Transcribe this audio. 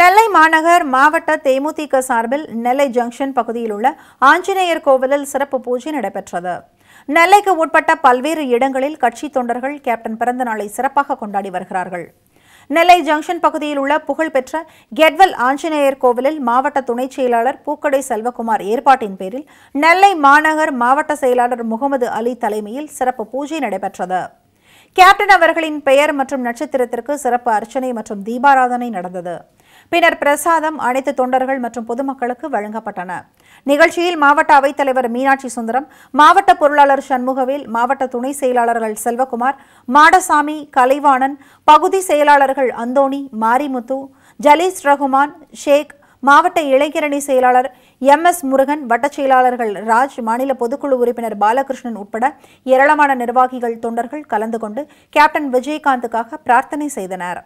நெல்லை மாநகர் மாவட்ட தேமுதிக சார்பில் நெல்லை ஜங்ஷன் பகுதியில் உள்ள ஆஞ்சநேயர் கோவிலில் சிறப்பு பூஜை நடைபெற்றது நெல்லைக்கு உட்பட்ட பல்வேறு இடங்களில் கட்சி தொண்டர்கள் கேப்டன் பிறந்தநாளை சிறப்பாக கொண்டாடி வருகிறார்கள் நெல்லை ஜங்ஷன் பகுதியில் உள்ள புகழ்பெற்ற கெட்வெல் ஆஞ்சநேயர் கோவிலில் மாவட்ட துணைச் செயலாளர் பூக்கடை செல்வகுமார் ஏற்பாட்டின் பேரில் நெல்லை மாநகர் மாவட்ட செயலாளர் முகமது அலி தலைமையில் சிறப்பு பூஜை நடைபெற்றது கேப்டன் அவர்களின் பெயர் மற்றும் நட்சத்திரத்திற்கு சிறப்பு அர்ச்சனை மற்றும் தீபாராதனை நடந்தது பின்னர் பிரசாதம் அனைத்து தொண்டர்கள் மற்றும் பொதுமக்களுக்கு வழங்கப்பட்டன நிகழ்ச்சியில் மாவட்ட அவைத்தலைவர் மீனாட்சி சுந்தரம் மாவட்ட பொருளாளர் சண்முகவேல் மாவட்ட துணை செயலாளர்கள் செல்வகுமார் மாடசாமி கலைவாணன் பகுதி செயலாளர்கள் அந்தோணி மாரிமுத்து ஜலீஸ் ரகுமான் ஷேக் மாவட்ட இளைஞரணி செயலாளர் எம் எஸ் முருகன் வட்டச் செயலாளர்கள் ராஜ் மாநில பொதுக்குழு உறுப்பினர் பாலகிருஷ்ணன் உட்பட ஏராளமான நிர்வாகிகள் தொண்டர்கள் கலந்து கொண்டு கேப்டன் விஜயகாந்துக்காக பிரார்த்தனை செய்தனர்